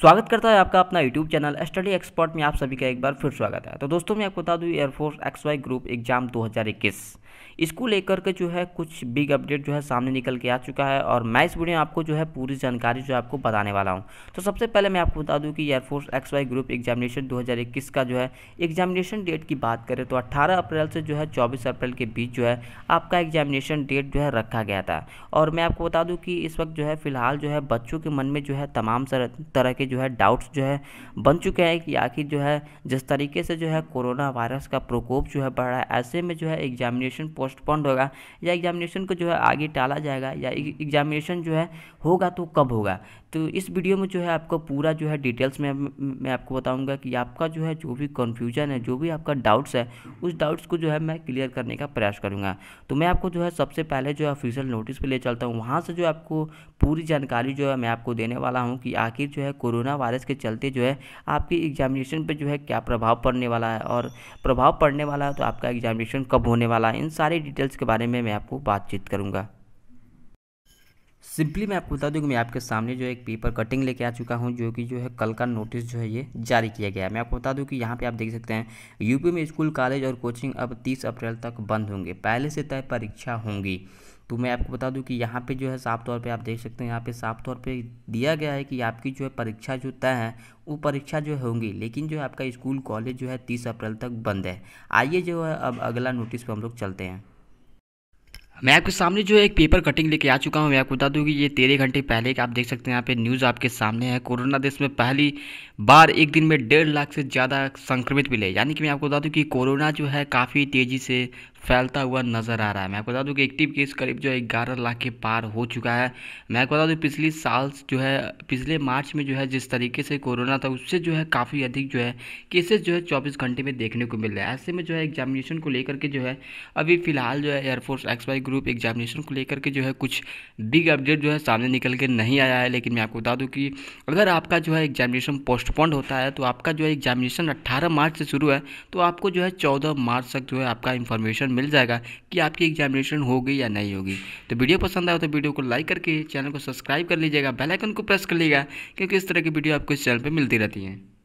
स्वागत करता है आपका अपना यूट्यूब चैनल स्टडी एक्सपर्ट में आप सभी का एक बार फिर स्वागत है तो दोस्तों मैं आपको बता दूं air force X Y group exam 2021 इसको लेकर के जो है कुछ बिग अपडेट जो है सामने निकल के आ चुका है और मैं इस वीडियो में आपको जो है पूरी जानकारी जो है आपको बताने वाला हूँ तो सबसे पहले मैं आपको बता दूँ कि air force X Y group examination दो का जो है एग्जामिनेशन डेट की बात करें तो अट्ठारह अप्रैल से जो है चौबीस अप्रैल के बीच जो है आपका एग्जामिनेशन डेट जो है रखा गया था और मैं आपको बता दूँ कि इस वक्त जो है फिलहाल जो है बच्चों के मन में जो है तमाम तरह के जो है डाउट्स जो है बन चुके हैं कि आखिर जो है जिस तरीके से जो है कोरोना वायरस का प्रकोप जो है बढ़ रहा है ऐसे में जो है एग्जामिनेशन पोस्टपोन्ड होगा या एग्जामिनेशन को जो है आगे टाला जाएगा या एग्जामिनेशन जो है होगा तो कब होगा तो इस वीडियो में जो है आपको पूरा जो है डिटेल्स में मैं आपको बताऊंगा कि आपका जो है जो भी कन्फ्यूजन है जो भी आपका डाउट्स है उस डाउट्स को जो है मैं क्लियर करने का प्रयास करूँगा तो मैं आपको जो है सबसे पहले जो है ऑफिशियल नोटिस पे ले चलता हूँ वहाँ से जो आपको पूरी जानकारी जो है मैं आपको देने वाला हूँ कि आखिर जो है कोरोना कोरोना वायरस के चलते जो है आपकी एग्जामिनेशन पर जो है क्या प्रभाव पड़ने वाला है और प्रभाव पड़ने वाला है तो आपका एग्जामिनेशन कब होने वाला है इन सारी डिटेल्स के बारे में मैं आपको बातचीत करूँगा सिंपली मैं आपको बता दूं कि मैं आपके सामने जो है एक पेपर कटिंग लेके आ चुका हूं जो कि जो है कल का नोटिस जो है ये जारी किया गया है मैं आपको बता दूं कि यहाँ पे आप देख सकते हैं यूपी में स्कूल कॉलेज और कोचिंग अब 30 अप्रैल तक बंद होंगे पहले से तय परीक्षा होंगी तो मैं आपको बता दूं कि यहाँ पे जो है साफ तौर पे आप देख सकते हैं यहाँ पे साफ तौर पे दिया गया है कि आपकी जो है परीक्षा जो तय है वो परीक्षा जो होंगी लेकिन जो है आपका स्कूल कॉलेज जो है तीस अप्रैल तक बंद है आइए जो है अब अगला नोटिस पर हम लोग चलते हैं मैं आपके सामने जो है एक पेपर कटिंग लेके आ चुका हूँ मैं आपको बता दूँ कि ये तेरह घंटे पहले का आप देख सकते हैं यहाँ पे न्यूज़ आपके सामने है कोरोना देश में पहली बार एक दिन में डेढ़ लाख से ज़्यादा संक्रमित मिले यानी कि मैं आपको बता दूँ कि कोरोना जो है काफ़ी तेज़ी से फैलता हुआ नज़र आ रहा है मैं आपको बता दूं कि एक्टिव केस करीब जो है ग्यारह लाख के पार हो चुका है मैं आपको बता दूं पिछले साल जो है पिछले मार्च में जो है जिस तरीके से कोरोना था उससे जो है काफ़ी अधिक जो है केसेस जो है चौबीस घंटे में देखने को मिल रहा है ऐसे में जो है एग्जामिनेशन को लेकर के जो है अभी फिलहाल जो है air force X Y group examination को लेकर के जो है कुछ बिग अपडेट जो है सामने निकल के नहीं आया है लेकिन मैं आपको बता दूँ कि अगर आपका जो है एग्जामिनेशन पोस्टपोन्ड होता है तो आपका जो है एग्जामिनेशन अट्ठारह मार्च से शुरू है तो आपको जो है चौदह मार्च तक जो है आपका इन्फॉर्मेशन सर्टिफिकेशन मिल जाएगा कि आपकी एग्जामिनेशन होगी या नहीं होगी तो वीडियो पसंद आए तो वीडियो को लाइक करके चैनल को सब्सक्राइब कर लीजिएगा बेलाइकन को प्रेस कर लीजिएगा क्योंकि इस तरह की वीडियो आपको इस चैनल पर मिलती रहती हैं